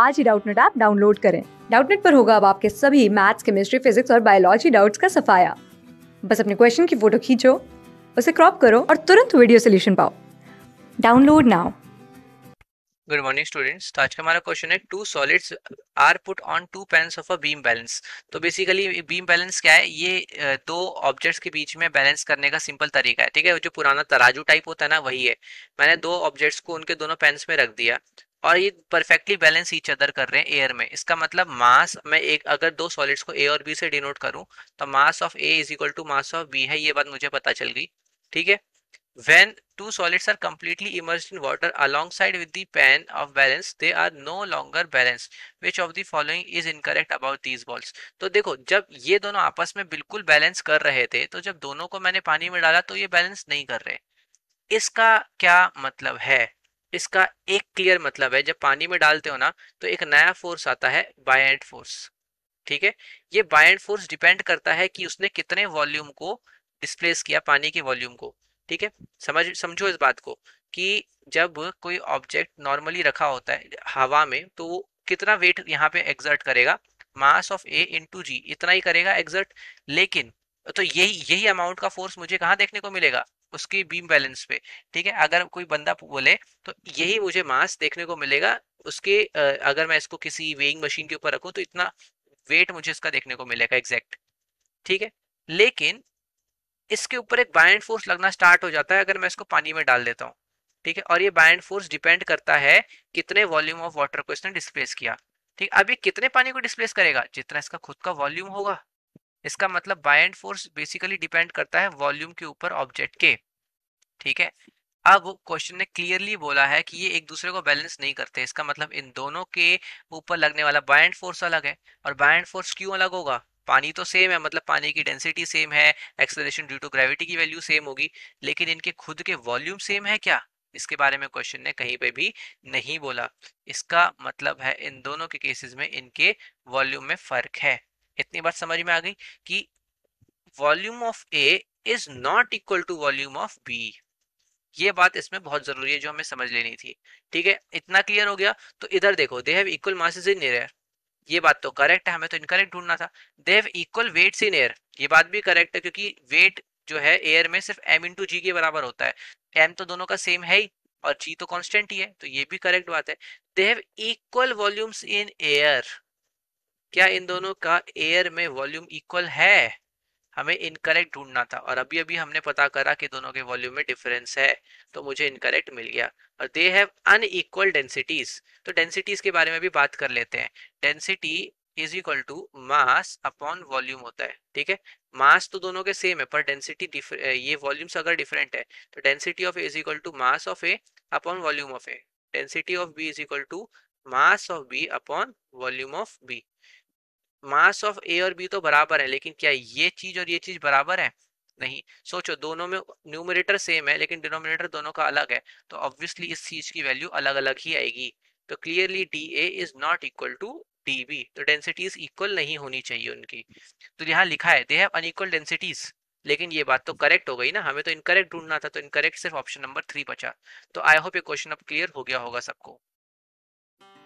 आज ही Doubtnut app download करें डाउटनेट पर होगा अब आपके सभी मैथ्स केमिस्ट्री फिजिक्स और बायोलॉजी डाउट्स का सफाया बस अपने क्वेश्चन की फोटो खींचो उसे क्रॉप करो और तुरंत वीडियो सोल्यूशन पाओ download now good morning students तो आज का हमारा क्वेश्चन है two solids are put on two pans of a beam balance तो बेसिकली बीम बैलेंस क्या है ये दो ऑब्जेक्ट्स के बीच में बैलेंस करने का सिंपल तरीका है ठीक है जो पुराना तराजू टाइप होता है ना वही है मैंने दो ऑब्जेक्ट्स को उनके दोनों पैंस में रख दिया और ये परफेक्टली बैलेंस ईच अदर कर रहे हैं एयर में इसका मतलब मास मैं एक अगर दो सॉलिड्स को ए और बी से डिनोट करूं तो mass of A is equal to mass of B है ये बात मुझे पता चल गई ठीक है when two solids are completely immersed in water alongside with the pan of balance they are no longer balanced which of the following incorrect about these balls तो देखो जब ये दोनों आपस में बिल्कुल बैलेंस कर रहे थे तो जब दोनों को मैंने पानी में डाला तो ये बैलेंस नहीं कर रहे इसका क्या मतलब है इसका एक क्लियर मतलब है जब पानी में डालते हो ना तो एक नया फोर्स आता है बाय फोर्स ठीक है ये बाय फोर्स डिपेंड करता है कि उसने कितने वॉल्यूम को डिस्प्लेस किया पानी के वॉल्यूम को ठीक है समझ समझो इस बात को कि जब कोई ऑब्जेक्ट नॉर्मली रखा होता है हवा में तो वो कितना वेट यहाँ पे एग्जर्ट करेगा मास ऑफ ए इंटू जी इतना ही करेगा एग्जर्ट लेकिन तो यही यही अमाउंट का फोर्स मुझे कहाँ देखने को मिलेगा उसकी बीम बैलेंस पे ठीक है अगर कोई बंदा बोले तो यही हम्म। मुझे मास देखने को मिलेगा उसके अगर मैं इसको किसी वेइंग मशीन के ऊपर रखूं तो इतना वेट मुझे इसका देखने को मिलेगा एग्जैक्ट ठीक है लेकिन इसके ऊपर एक बाइंड फोर्स लगना स्टार्ट हो जाता है अगर मैं इसको पानी में डाल देता हूँ ठीक है और ये बाइंड फोर्स डिपेंड करता है कितने वॉल्यूम ऑफ वाटर को इसने डिस्प्लेस किया ठीक अब ये कितने पानी को डिस्प्लेस करेगा जितना इसका खुद का वॉल्यूम होगा इसका मतलब buoyant force basically depend करता है वॉल्यूम के ऊपर ऑब्जेक्ट के ठीक है अब क्वेश्चन ने क्लियरली बोला है कि ये एक दूसरे को बैलेंस नहीं करते इसका मतलब इन दोनों के ऊपर लगने वाला बाय एंड फोर्स अलग है और बाय एंड फोर्स क्यों अलग होगा पानी तो सेम है मतलब पानी की डेंसिटी सेम है एक्सेलरेशन ड्यू टू ग्रेविटी की वैल्यू सेम होगी लेकिन इनके खुद के वॉल्यूम सेम है क्या इसके बारे में क्वेश्चन ने कहीं पे भी नहीं बोला इसका मतलब है इन दोनों के केसेस में इनके वॉल्यूम में फर्क है इतनी बात समझ में आ गई कि volume of A is not equal to volume of B ये बात इसमें बहुत जरूरी है जो हमें समझ लेनी थी ठीक है इतना क्लियर हो गया तो इधर देखो they have equal masses in air ये बात तो करेक्ट है हमें तो इनकरेक्ट ढूंढना था they have equal weights in air ये बात भी करेक्ट है क्योंकि वेट जो है एयर में सिर्फ एम इन टू जी के बराबर होता है एम तो दोनों का सेम है ही और जी तो कॉन्स्टेंट ही है तो ये भी करेक्ट बात है they have equal volumes in air क्या इन दोनों का एयर में वॉल्यूम इक्वल है हमें इनकरेक्ट ढूंढना था और अभी अभी हमने पता करा कि दोनों के वॉल्यूम में डिफरेंस है तो मुझे इनकरेक्ट मिल गया और दे हैव अनइक्वल डेंसिटीज तो डेंसिटीज के बारे में भी बात कर लेते हैं density is equal to mass upon volume होता है ठीक है मास तो दोनों के सेम है पर डेंसिटी ये वॉल्यूम्स अगर डिफरेंट है तो density of A is equal to mass of A upon volume of A density of B is equal to mass of B upon volume of B mass of A और B तो बराबर है लेकिन क्या ये चीज और ये चीज बराबर है नहीं सोचो दोनों में न्यूमिनेटर सेम है लेकिन डिनोमिनेटर दोनों का अलग है तो ऑब्वियसली इस चीज की वैल्यू अलग अलग ही आएगी तो clearly D A is not equal to D B तो डेंसिटीज इक्वल नहीं होनी चाहिए उनकी तो यहाँ लिखा है दे हैव अनइक्वल डेंसिटीज लेकिन ये बात तो करेक्ट हो गई ना हमें तो इनकरेक्ट ढूंढना था तो इनकरेक्ट सिर्फ ऑप्शन नंबर थ्री बचा तो आई होप ये क्वेश्चन अब क्लियर हो गया होगा सबको